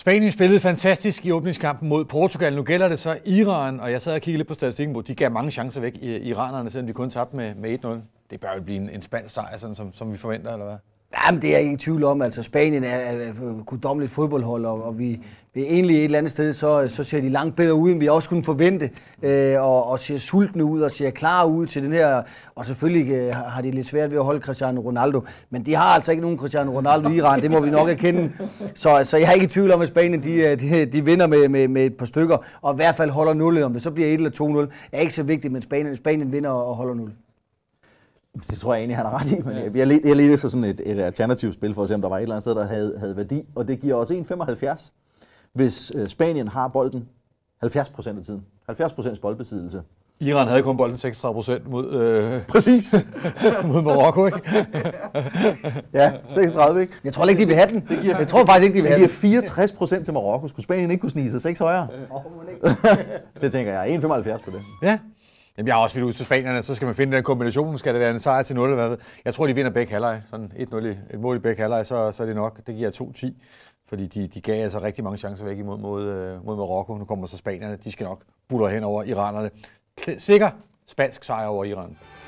Spanien spillede fantastisk i åbningskampen mod Portugal. Nu gælder det så Iran, og jeg sad og kiggede lidt på statistikken hvor de gav mange chancer væk, iranerne, selvom de kun tabte med, med 1-0. Det bør jo blive en, en spansk sejr, sådan som, som vi forventer, eller hvad? Jamen, det er jeg ikke i tvivl om. Altså, Spanien er et guddommeligt fodboldhold, og, og vi, vi egentlig et eller andet sted, så, så ser de langt bedre ud, end vi også kunne forvente, øh, og, og ser sultne ud, og ser klar ud til den her, og selvfølgelig øh, har de lidt svært ved at holde Cristiano Ronaldo, men de har altså ikke nogen Cristiano Ronaldo i Iran, det må vi nok erkende. Så, så jeg er ikke i tvivl om, at Spanien de, øh, de, de vinder med, med, med et par stykker, og i hvert fald holder nullet, om det så bliver 1 eller 2-0, er ikke så vigtigt, men Spanien, Spanien vinder og holder nullet. Det tror jeg egentlig, han har ret i, men ja. jeg, jeg, jeg ledte efter sådan et, et alternativt spil for at se, om der var et eller andet sted, der havde, havde værdi, og det giver også 1,75, hvis øh, Spanien har bolden 70 af tiden. 70 boldbesiddelse. Iran havde kun bolden 36 procent mod... Øh, Præcis. mod Marokko, ikke? ja, 36, ikke? Jeg tror ikke, de vil have den. Det giver, jeg tror faktisk ikke, de vil have den. Det giver 64 procent til Marokko. Skulle Spanien ikke kunne snige sig 6 højere? det tænker jeg. 1,75 på det. Ja. Jamen, jeg har også vidt ud til Spanierne, så skal man finde den kombination. Skal det være en sejr til 0 eller hvad ved. Jeg tror, de vinder begge halvleg. Sådan 1-0 i, et mål i begge halvleg, så, så er det nok. Det giver 2-10. Fordi de, de gav altså rigtig mange chancer væk imod mod, øh, mod Marokko. Nu kommer så Spanierne. De skal nok buller hen over iranerne. Sikker spansk sejr over Iran.